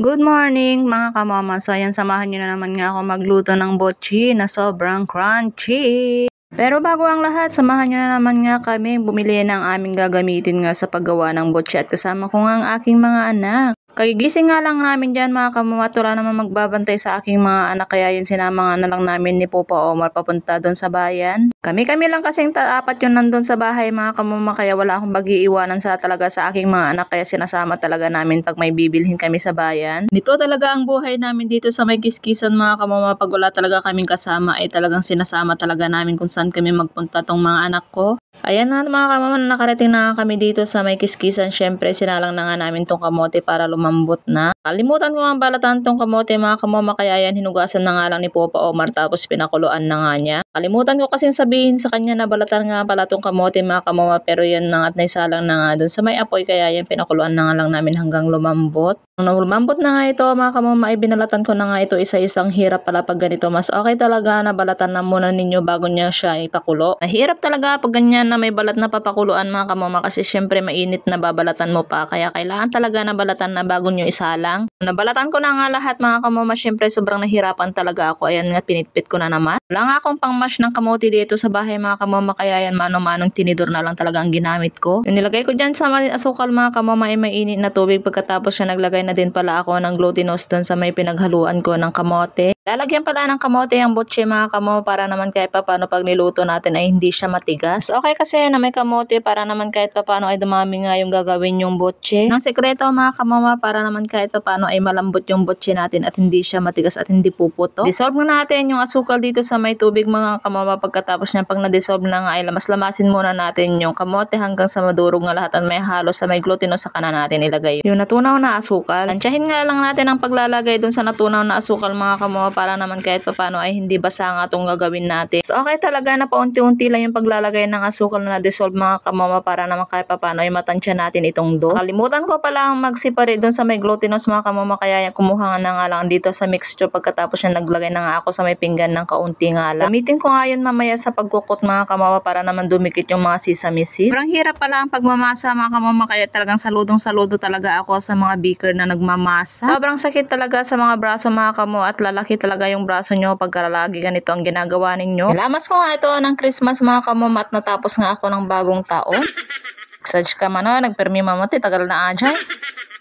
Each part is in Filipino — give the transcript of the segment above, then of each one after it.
Good morning mga kamama. So ayan, samahan nyo na naman nga ako magluto ng bocce na sobrang crunchy. Pero bago ang lahat, samahan nyo na naman nga kami bumili ng aming gagamitin nga sa paggawa ng bocce at kasama ko nga ang aking mga anak. Kagigising nga lang namin dyan mga kamamat, wala naman magbabantay sa aking mga anak kaya yun sinama na lang namin ni Popo Omar papunta doon sa bayan. Kami-kami lang kasing apat yun nandun sa bahay mga kamama kaya wala akong magiiwanan sa talaga sa aking mga anak kaya sinasama talaga namin pag may bibilhin kami sa bayan. Dito talaga ang buhay namin dito sa may kiskisan mga kamama pag wala talaga kaming kasama ay talagang sinasama talaga namin kung saan kami magpunta tong mga anak ko. Ayan na mga kamaman, nakarating na kami dito sa may kiskisan. Siyempre, sinalang na nga namin tong kamote para lumambot na. Kalimutan ko ang balatan tong kamote mga kamoma kaya yan hinugasan na nga lang ni Popa Omar tapos pinakuluan na nga niya. Kalimutan ko kasi sabihin sa kanya na balatan nga pala tong kamote mga kamama pero yan na nga't naisalang na nga dun sa may apoy kaya yan pinakuluan na nga lang namin hanggang lumambot. Nung lumambot na nga ito mga kamama ay binalatan ko na nga ito isa-isang hirap pala pag ganito mas okay talaga na balatan na muna ninyo bago niya siya ipakulo. Nahirap talaga pag ganyan na may balat na papakuluan mga kamama kasi syempre mainit na babalatan mo pa kaya kailangan talaga na balatan na bago niyo isala lang. Nabalatan ko na nga lahat mga kamumas. Siyempre, sobrang nahirapan talaga ako. Ayan nga, pinitpit ko na naman. Wala nga akong pangmash ng kamote dito sa bahay mga kamama. Kaya yan, mano manong tinidor na lang talaga ang ginamit ko. Yung nilagay ko dyan sa asukal mga kamama ay may init na tubig. Pagkatapos siya naglagay na din pala ako ng glutinous dun sa may pinaghaluan ko ng kamote. Lalagyan pala ng kamote ang butche mga kamo para naman kahit papano pag niluto natin ay hindi siya matigas. Okay kasi na may kamote para naman kahit papano ay dumami nga yung gagawin yung butche. Ang sekreto mga kamama para naman kahit papano ay malambot yung butche natin at hindi siya matigas at hindi puputo. Dissolve na natin yung asukal dito sa may tubig mga kamama pagkatapos niya pag na-dissolve na nga ay lamas-lamasin muna natin yung kamote hanggang sa madurog na lahat at may halo sa may glutino sa kanan natin ilagay yung natunaw na asukal. Antiyahin nga lang natin ang paglalagay dun sa natunaw na asukal mga kamama para naman kahit papano ay hindi basa nga itong gagawin natin. So okay talaga na paunti-unti lang yung paglalagay ng asukal na dissolve mga kamama para naman kahit papano ay matansya natin itong dough. Kalimutan ko pala ang magsipare doon sa may glutinous mga kamama kaya kumuha nga na nga lang dito sa mixture pagkatapos siya naglagay na nga ako sa may pinggan ng kaunti nga lang. Gamitin ko nga yun mamaya sa pagkukot mga kamama para naman dumikit yung mga sesame seed. Parang hirap pala ang pagmamasa mga kamama kaya talagang saludong-saludo talaga ako sa mga baker na nagmamasa. Sobrang sakit talaga sa mga braso mga kamo at lalaki talaga yung braso nyo pagka lagi ganito ang ginagawa ninyo. Nilamas ko nga ito ng Christmas mga kamom at natapos nga ako ng bagong taon. Saj ka man o, oh. nagpermi mamuti, tagal na ajay. Ah,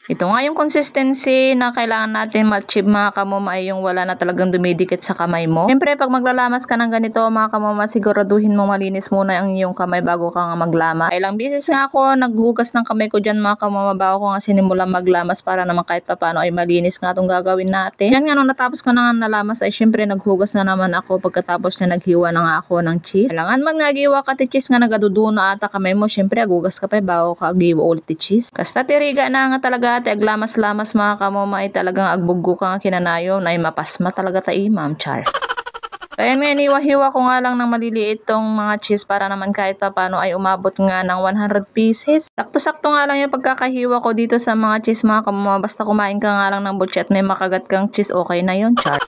ito nga yung consistency na kailangan natin ma-achieve mga kamoma ay yung wala na talagang dumidikit sa kamay mo. Siyempre, pag maglalamas ka ng ganito mga kamoma, siguraduhin mo malinis muna ang iyong kamay bago ka nga maglama. Ilang beses nga ako naghugas ng kamay ko dyan mga kamoma bago ko nga sinimulan maglamas para naman kahit papano ay malinis nga itong gagawin natin. Yan nga nung natapos ko na nga nalamas ay syempre naghugas na naman ako pagkatapos na naghiwa na nga ako ng cheese. Kailangan man nga giwa ka ti cheese nga nagaduduna ata kamay mo, syempre agugas ka pa eh, bago ka giwa ulit ti cheese. Kasta tiriga na nga talaga dati aglamas-lamas mga kamomay talagang agbuggo ka nga na ay mapasma talaga ta ma'am char. Kaya nga iniwahiwa ko nga lang ng maliliit tong mga cheese para naman kahit paano ay umabot nga ng 100 pieces. Sakto-sakto nga lang yung pagkakahiwa ko dito sa mga cheese mga kamama. Basta kumain ka nga lang ng butchet may makagat kang cheese okay na yon char.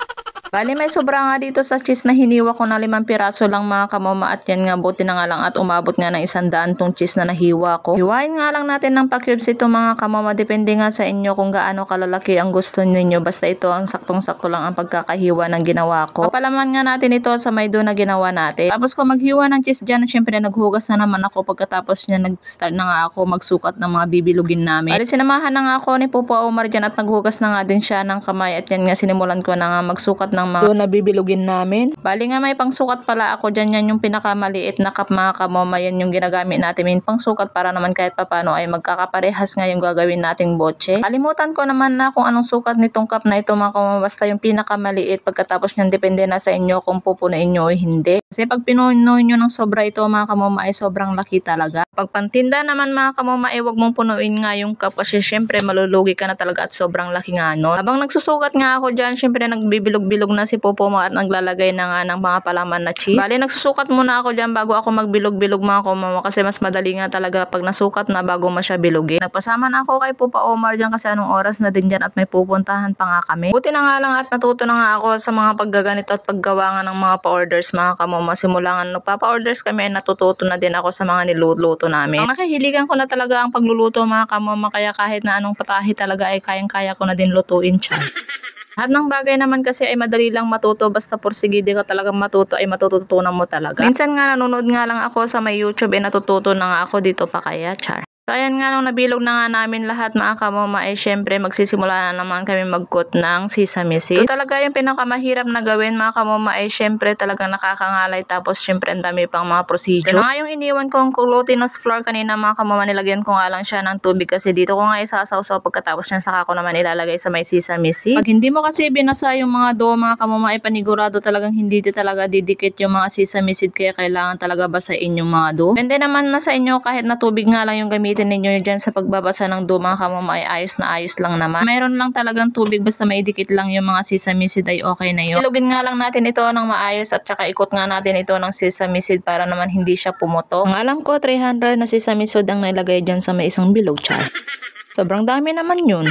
Bali may sobra nga dito sa cheese na hiniwa ko na limang piraso lang mga kamama at yan nga buti na nga lang at umabot nga ng isang daan tong cheese na nahiwa ko. Hiwain nga lang natin ng pa-cubes ito mga kamama depende nga sa inyo kung gaano kalalaki ang gusto ninyo basta ito ang saktong-sakto lang ang pagkakahiwa ng ginawa ko. Papalaman nga natin ito sa may na ginawa natin. Tapos ko maghiwa ng cheese dyan syempre naghugas na naman ako pagkatapos niya nag-start na nga ako magsukat ng mga bibilugin namin. Bali sinamahan na nga ako ni Popo Omar dyan at naghugas na nga din siya ng kamay at yan nga sinimulan ko na nga magsukat ng ng mga doon nabibilugin namin. Bali nga may pangsukat pala ako dyan yan yung pinakamaliit na cup mga kamoma yan yung ginagamit natin yung pangsukat para naman kahit papano ay magkakaparehas nga yung gagawin nating botche. Kalimutan ko naman na kung anong sukat nitong cup na ito mga kamoma basta yung pinakamaliit pagkatapos nyan depende na sa inyo kung pupunuin nyo o hindi. Kasi pag pinunoy nyo ng sobra ito mga kamoma ay sobrang laki talaga. Pag pantinda naman mga kamoma ay eh, wag mong punuin nga yung cup kasi syempre malulugi ka na talaga at sobrang laki nga no. Habang nagsusukat nga ako dyan syempre nagbibilog-bilog Bilog na si Popo mo at naglalagay na nga ng mga palaman na cheese. Bali, nagsusukat muna ako dyan bago ako magbilog-bilog mga kumamo kasi mas madali nga talaga pag nasukat na bago mo siya bilugin. Nagpasama na ako kay Popa Omar dyan kasi anong oras na din dyan at may pupuntahan pa nga kami. Buti na nga lang at natuto na nga ako sa mga paggaganito at paggawa ng mga pa-orders mga kamama. Simula nga nagpapa-orders kami ay natututo na din ako sa mga niluluto namin. Ang nakahiligan ko na talaga ang pagluluto mga kamama kaya kahit na anong patahi talaga ay kayang-kaya ko na din lutuin siya. Lahat ng bagay naman kasi ay madali lang matuto basta porsige di ka talaga matuto ay matututunan mo talaga. Minsan nga nanonood nga lang ako sa may YouTube ay eh, natututo na nga ako dito pa kaya char. So, ayan nga nung nabilog na nga namin lahat mga kamoma, ay eh, syempre magsisimula na naman kami magkot ng sesame seed. So, talaga yung pinakamahirap na gawin mga kamoma, ay eh, syempre talagang nakakangalay tapos syempre ang dami pang mga procedure. Kaya nga yung iniwan ko kong glutinous flour kanina mga kamoma, nilagyan ko nga lang siya ng tubig kasi dito ko nga isasawsaw pagkatapos niya saka ko naman ilalagay sa may sesame seed. Pag hindi mo kasi binasa yung mga do mga kamoma, ay eh, panigurado talagang hindi talaga didikit yung mga sesame seed kaya kailangan talaga basain yung mga do. Pwede naman na sa inyo kahit na tubig nga lang yung gamitin gamitin ninyo dyan sa pagbabasa ng dumang kamamay ayos na ayos lang naman. Meron lang talagang tubig basta maidikit lang yung mga sesame seed ay okay na yun. Ilugin nga lang natin ito ng maayos at saka ikot nga natin ito ng sesame seed para naman hindi siya pumuto. Ang alam ko 300 na sesame seed ang nilagay dyan sa may isang bilog char. Sobrang dami naman yun.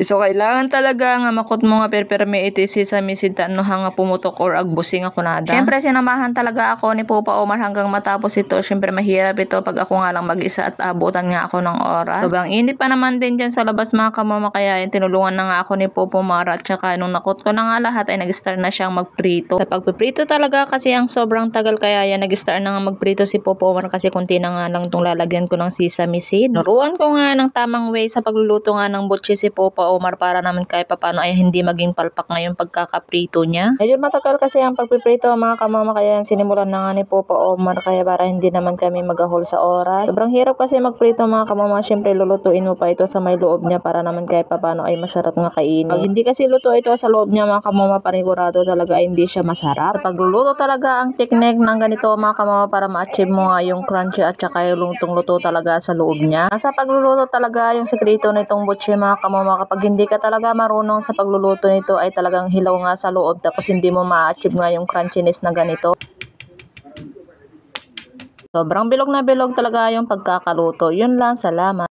So, kailangan talaga nga makot mo nga perperme iti si sa misinta no hanga pumutok or agbusi nga kunada. Siyempre, sinamahan talaga ako ni Pupa Omar hanggang matapos ito. Siyempre, mahirap ito pag ako nga lang mag-isa at abutan nga ako ng oras. Sabang so, pa naman din dyan sa labas mga kamama kaya tinulungan na nga ako ni Pupa Omar at saka nung nakot ko na nga lahat ay nag-start na siyang magprito. Sa pagpiprito talaga kasi ang sobrang tagal kaya yan nag-start na nga magprito si Pupa Omar kasi kunti na nga lang itong lalagyan ko ng sesame seed. Nuruan ko nga ng tamang way sa pagluluto nga ng butche si Pupa Papa Omar para naman kahit papano ay hindi maging palpak ngayon pagkakaprito niya. Medyo matagal kasi ang pagpiprito mga kamama kaya yan sinimulan na nga ni Papa Omar kaya para hindi naman kami magahol sa oras. Sobrang hirap kasi magprito mga kamama syempre lulutuin mo pa ito sa may loob niya para naman kahit papano ay masarap nga kainin. Pag hindi kasi luto ito sa loob niya mga kamama panigurado talaga ay hindi siya masarap. Pagluluto talaga ang technique ng ganito mga kamama para ma-achieve mo nga yung crunchy at saka yung lutong luto talaga sa loob niya. Nasa pagluluto talaga yung sekreto nitong butche mga kamama kapag kapag hindi ka talaga marunong sa pagluluto nito ay talagang hilaw nga sa loob tapos hindi mo ma-achieve nga yung crunchiness na ganito. Sobrang bilog na bilog talaga yung pagkakaluto. Yun lang, salamat.